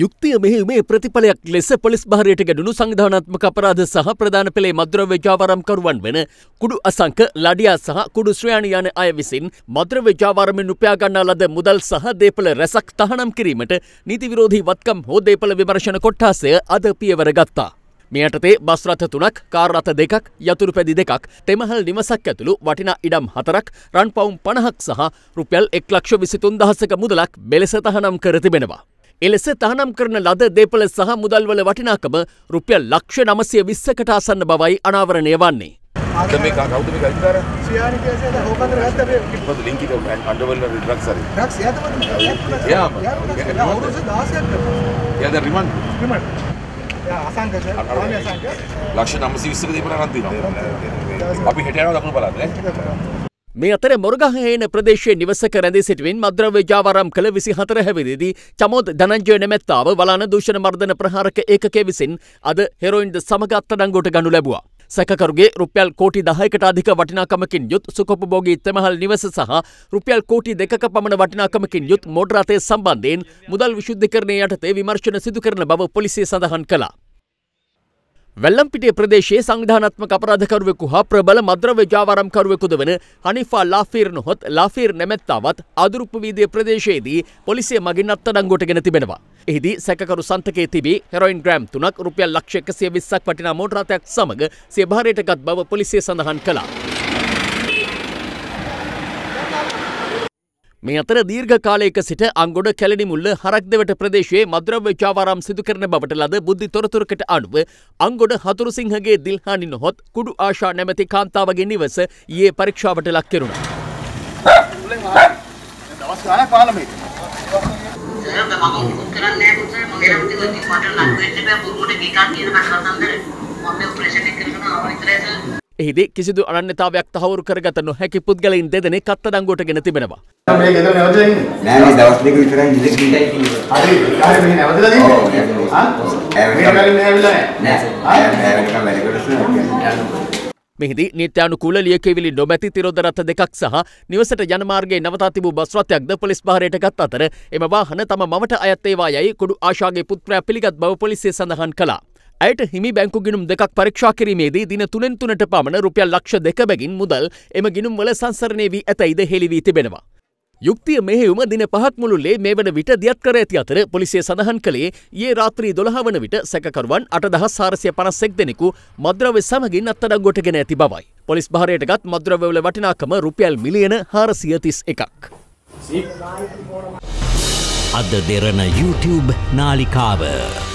යුක්තිය මෙහිීමේ ප්‍රතිඵලයක් ලෙස පොලිස් භාරයට ගැඩුණු සංධානත්මක අපරාධ සහ ප්‍රධාන පෙළේ මද්‍රව්‍යජාවරම්කරුවන් වන කුඩු අසංක ලඩියා සහ කුඩු ශ්‍රයාණයාන අය විසින් මද්‍රව්‍යජාවරමෙන් උපයාගන්නා ලද මුදල් සහ දේපල රැසක් තහනම් කිරීමට නීතිවිරෝධී වත්කම් හෝ දේපල විමර්ශණ කොට්ටාසය අද පියවර ගත්තා. මෙයටතේ බස්රථ තුනක් කාරරථ දෙකක් යතුරු පැදි දෙකක් තෙමහල් නිවසක් ඇතුළු වටිනා ඉඩම් හතරක් රන් පවුම් පණහක් සහ රුපැල් එක් ලක්ෂ විසිතුන් දහසක මුදලක් බෙලෙස තහනම් කර තිබෙනවා. එලෙස තහනම් කරන ලද දේපල සහ මුදල්වල වටිනාකම රුපියල් ලක්ෂ නමසය විස්සකට අසන්න බවයි අනාවරණය වන්නේ. ලක්ෂ නමසි විස්සක දීපන රන්ති අපි හෙටයනවා දකුණු පලාත් නේ මේ අතර මොරගහහේන ප්‍රදේශය නිවසක රැඳී සිටුවෙන් මද්‍රවජාවරම් කළ විසි හතර හැවිරිදි චමෝද දනංජය නැමැත්තාව වලාන දූෂණ මර්ධන ප්‍රහාරක ඒකේ විසින් අද හෙරොයින්ද සමගත්තඩංගොට ගනු ලැබවා. සැකරුගේ රුපියල් කෝටි දහයකට අධික වටිනාකමකින් යුත් සුකොපභෝගී තෙමහල් නිවස සහ රුපියල් කෝටි දෙක පමණ වටිනාකමකින් යුත් මෝඩරතය සම්බන්ධයෙන් මුදල් විශුද්ධකරණය යටතේ විමර්ශන සිදු කරන බව පොලිසිය සඳහන් කලා. වැල්ලම්පිටිය ප්‍රදේශයේ සංවිධානත්මක අපරාධකරුවෙකු හා ප්‍රබල මද්‍රව්‍ය ජාවාරම්කරුවෙකුද වන හනිෆා ලාෆීර් නොහොත් ලාෆීර් නැමැත්තාවත් අදුරුප්පු වීදිය ප්‍රදේශයේදී පොලිසිය මගින් අත්අඩංගුවටගෙන තිබෙනවා. එහිදී සැකකරු සන්තකයේ තිබී හෙරොයින් ග්‍රෑම් තුනක් රුපියල් ලක්ෂ එකසිය විස්සක් වටිනා මෝටර් රථයක් සමග සිය භාරයටගත් බව පොලිසිය සඳහන් කළා. මේ අතර දීර්ඝ කාලයක සිට අංගොඩ කැලණිමුල්ල හරක්දෙවට ප්‍රදේශයේ මද්‍රව්‍ය චාවාරම් සිදු කරන බවට ලද බුද්ධි තොරතුරකට අනුව අංගොඩ හතුරුසිංහගේ දිල්හානි නොහොත් කුඩු ආශා නැමැති කාන්තාවගේ නිවස ඊයේ පරීක්ෂාවට ලක් කෙරුණා. දවස් ගානක් පාර්ලිමේන්තුවේ මම ඔක්කොම කරන්නේ නැහැ පුතේ මගේ නම් තියෙන්නේ මට ලක් වෙන්න බෑ බොරුවට ගිකක් කියන කතන්දර මම ඔපරේෂන් එක කරනවා විතරයි එහිදී කිසිදු අනන්‍යතාවයක් තහවුරු කරගත නොහැකි පුද්ගලයින් දෙදෙනෙ කත්ත දංගුවට ගෙන තිබෙනවා. මෙහිදී නීත්‍යානුකූල ලියකියවිලි නොමැති තිරෝදරත් දෙකක් සහ නිවසට යනමාර්ගයේ නවතා තිබූ බස් රථයක්ද පොලිස් භාරයට ගත් අතර එම වාහන තම මවට අයත් ඒවා යයි කුඩු ආශාගේ පුත්‍රයා පිළිගත් බව පොලිසිය සඳහන් කළා. ඇයට හිමි බැංකු ගිනුම් දෙකක් පරීක්ෂා කිරීමේදී දින තුනෙන් තුනට පමණ රුපියල් ලක්ෂ දෙක බැගින් මුදල් එම ගිනුම්වල සංසරණය වී ඇතයිද හෙළිවී තිබෙනවා. යුක්තිය මෙහෙයුම දින පහත් මුළුල්ලේ මේ වන විට දියත් කර ඇති අතර පොලිසිය සඳහන් කළේ ඒ රාත්‍රී දොළහ වන විට සැකකරුවන් අටදහස් සාරසිය පනස්සෙක් දෙනෙකු මද්‍රව්‍ය සමගින් අත්තඩක් ගොටගෙන ඇති බවයි. පොලිස් භාරයට ගත් මද්‍රව්‍යවල වටිනාකම රුපියල් මිලියන හාරසිය තිස් එකක්. අද දෙරන YouTube නාලිකාව.